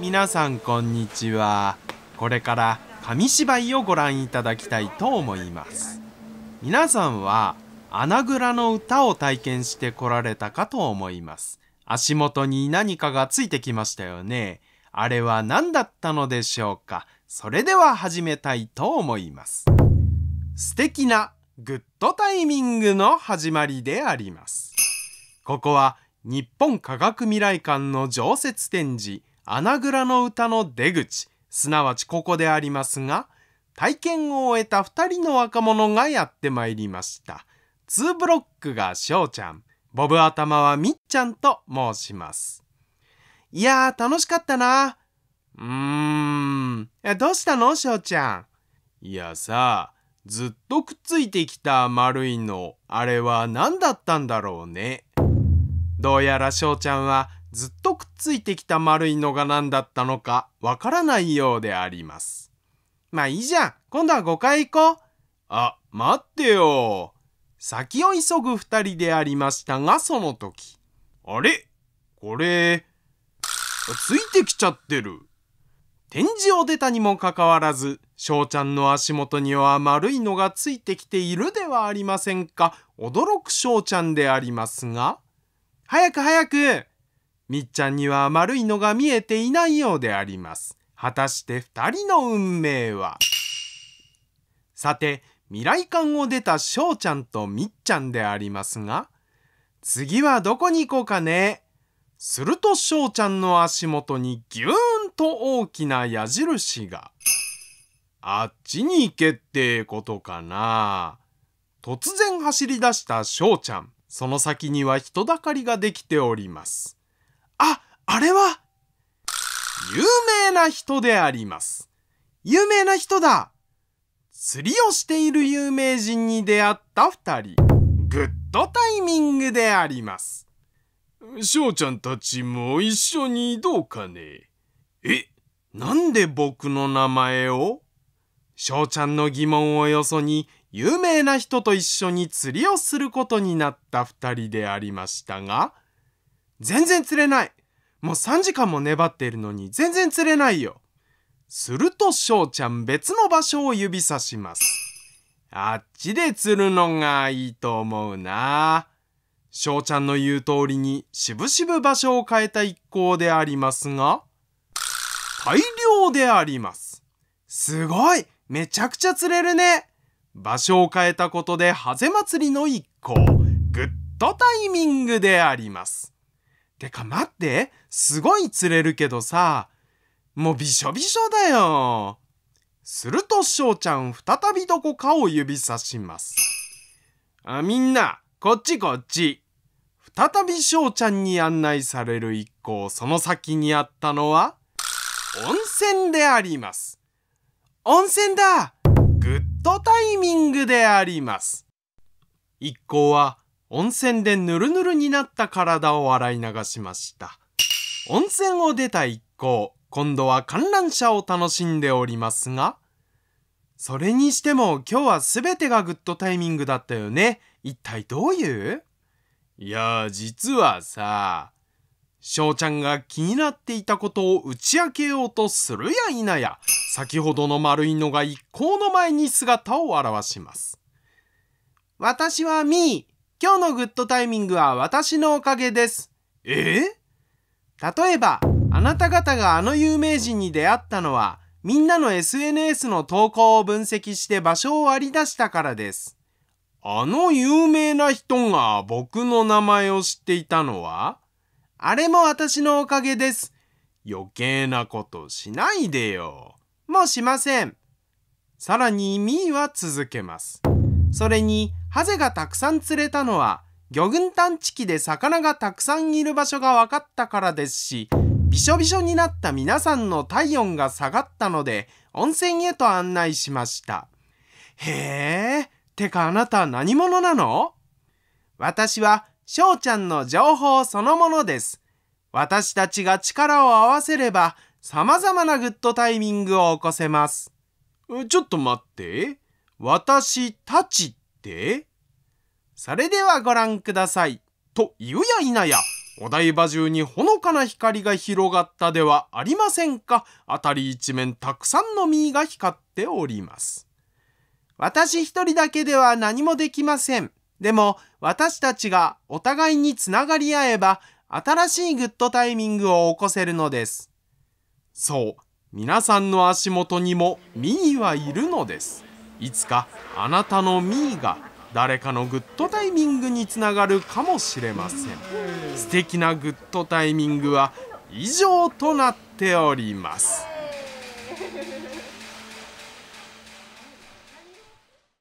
皆さんこんにちはこれから紙芝居をご覧いただきたいと思います皆さんは穴蔵の歌を体験してこられたかと思います足元に何かがついてきましたよねあれは何だったのでしょうかそれでは始めたいと思います素敵なグッドタイミングの始まりでありますここは日本科学未来館の常設展示穴蔵の歌の出口すなわちここでありますが体験を終えた2人の若者がやってまいりました2ブロックがしょうちゃんボブ頭はみっちゃんと申しますいやー楽しかったなうーんどうしたのしょうちゃんいやさずっとくっついてきた丸いのあれは何だったんだろうねどうやら翔ちゃんはずっとくっついてきた丸いのが何だったのかわからないようでありますまあいいじゃん今度は5回行こうあ待ってよ先を急ぐ2人でありましたがその時あれこれついてきちゃってる展示を出たにもかかわらず、翔ちゃんの足元には丸いのがついてきているではありませんか。驚く翔ちゃんでありますが。早く早くみっちゃんには丸いのが見えていないようであります。果たして2人の運命はさて、未来館を出た翔ちゃんとみっちゃんでありますが、次はどこに行こうかねすると翔ちゃんの足元にぎゅーと大きな矢印が。あっちに行けってことかな。突然走り出した翔ちゃん。その先には人だかりができております。あ、あれは有名な人であります。有名な人だ釣りをしている有名人に出会った二人。グッドタイミングであります。翔ちゃんたちも一緒にどうかねえ、なんで僕の名前を翔ちゃんの疑問をよそに有名な人と一緒に釣りをすることになった2人でありましたが全然釣れないもう3時間も粘っているのに全然釣れないよすると翔ちゃん別の場所を指さしますあっちで釣るのがいいと思うな翔ちゃんの言う通りにしぶしぶ場所を変えた一行でありますが大量であります。すごいめちゃくちゃ釣れるね場所を変えたことでハゼ祭りの一行、グッドタイミングであります。てか待って、すごい釣れるけどさ、もうびしょびしょだよ。すると翔ちゃん再びどこかを指さします。あ、みんな、こっちこっち。再び翔ちゃんに案内される一行、その先にあったのは、温泉であります温泉だグッドタイミングであります一行は温泉でぬるぬるになった体を洗い流しました温泉を出た一行今度は観覧車を楽しんでおりますがそれにしても今日は全てがグッドタイミングだったよね一体どういういや実はさ翔ちゃんが気になっていたことを打ち明けようとするや否や、先ほどの丸いのが一行の前に姿を現します。私はミー。今日のグッドタイミングは私のおかげです。えー、例えば、あなた方があの有名人に出会ったのは、みんなの SNS の投稿を分析して場所を割り出したからです。あの有名な人が僕の名前を知っていたのはあれも私のおかげです。余計なことしないでよ。もうしません。さらにミーは続けます。それに、ハゼがたくさん釣れたのは、魚群探知機で魚がたくさんいる場所が分かったからですし、びしょびしょになった皆さんの体温が下がったので、温泉へと案内しました。へえ、てかあなた何者なの私はしょうちゃんの情報そのものです。私たちが力を合わせれば、様々なグッドタイミングを起こせます。ちょっと待って。私たちってそれではご覧ください。と言うやいなや、お台場中にほのかな光が広がったではありませんか。あたり一面たくさんの実が光っております。私一人だけでは何もできません。でも私たちがお互いにつながり合えば新しいグッドタイミングを起こせるのです。そう、皆さんの足元にもミーはいるのです。いつかあなたのミーが誰かのグッドタイミングにつながるかもしれません。素敵なグッドタイミングは以上となっております。